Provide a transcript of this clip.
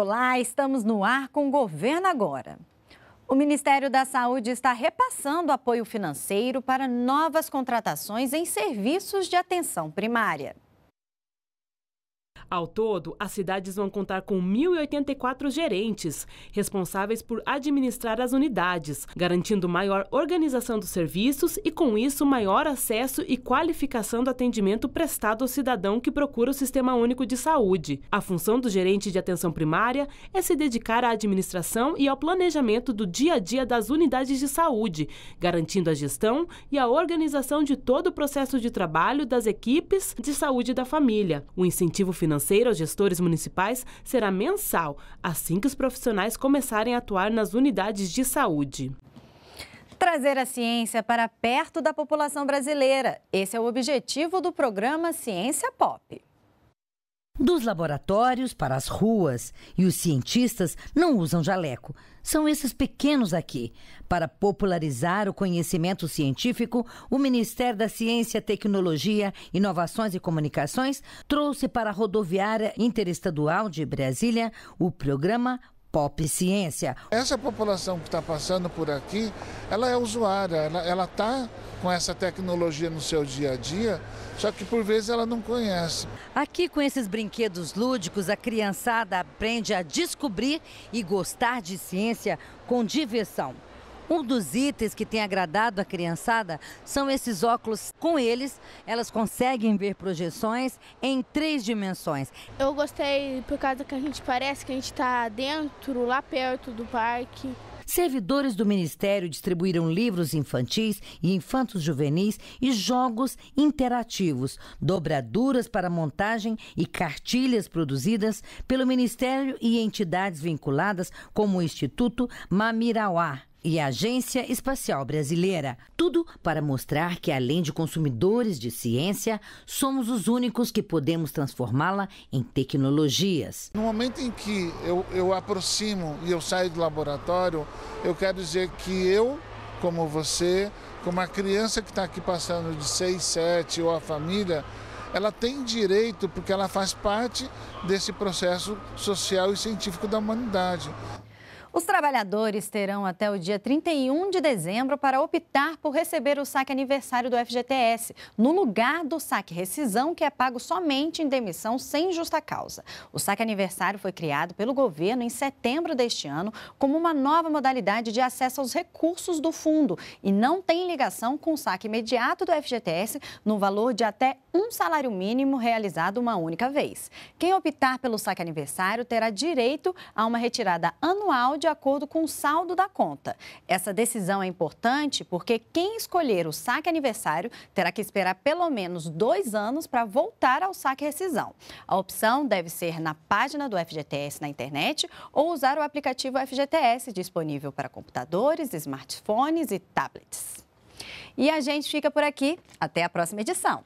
Olá, estamos no ar com o Governo Agora. O Ministério da Saúde está repassando apoio financeiro para novas contratações em serviços de atenção primária. Ao todo, as cidades vão contar com 1.084 gerentes, responsáveis por administrar as unidades, garantindo maior organização dos serviços e, com isso, maior acesso e qualificação do atendimento prestado ao cidadão que procura o Sistema Único de Saúde. A função do gerente de atenção primária é se dedicar à administração e ao planejamento do dia a dia das unidades de saúde, garantindo a gestão e a organização de todo o processo de trabalho das equipes de saúde da família. O incentivo financeiro financeira aos gestores municipais será mensal, assim que os profissionais começarem a atuar nas unidades de saúde. Trazer a ciência para perto da população brasileira. Esse é o objetivo do programa Ciência Pop. Dos laboratórios para as ruas e os cientistas não usam jaleco. São esses pequenos aqui. Para popularizar o conhecimento científico, o Ministério da Ciência, Tecnologia, Inovações e Comunicações trouxe para a rodoviária interestadual de Brasília o programa Pop Ciência. Essa população que está passando por aqui, ela é usuária, ela está com essa tecnologia no seu dia a dia, só que por vezes ela não conhece. Aqui com esses brinquedos lúdicos, a criançada aprende a descobrir e gostar de ciência com diversão. Um dos itens que tem agradado a criançada são esses óculos. Com eles, elas conseguem ver projeções em três dimensões. Eu gostei por causa que a gente parece que a gente está dentro, lá perto do parque. Servidores do Ministério distribuíram livros infantis e infantos juvenis e jogos interativos, dobraduras para montagem e cartilhas produzidas pelo Ministério e entidades vinculadas, como o Instituto Mamirauá e a Agência Espacial Brasileira. Tudo para mostrar que, além de consumidores de ciência, somos os únicos que podemos transformá-la em tecnologias. No momento em que eu, eu aproximo e eu saio do laboratório, eu quero dizer que eu, como você, como a criança que está aqui passando de 6, 7 ou a família, ela tem direito porque ela faz parte desse processo social e científico da humanidade. Os trabalhadores terão até o dia 31 de dezembro para optar por receber o saque aniversário do FGTS, no lugar do saque rescisão, que é pago somente em demissão sem justa causa. O saque aniversário foi criado pelo governo em setembro deste ano como uma nova modalidade de acesso aos recursos do fundo e não tem ligação com o saque imediato do FGTS no valor de até um salário mínimo realizado uma única vez. Quem optar pelo saque aniversário terá direito a uma retirada anual de acordo com o saldo da conta. Essa decisão é importante porque quem escolher o saque aniversário terá que esperar pelo menos dois anos para voltar ao saque rescisão. A opção deve ser na página do FGTS na internet ou usar o aplicativo FGTS disponível para computadores, smartphones e tablets. E a gente fica por aqui. Até a próxima edição.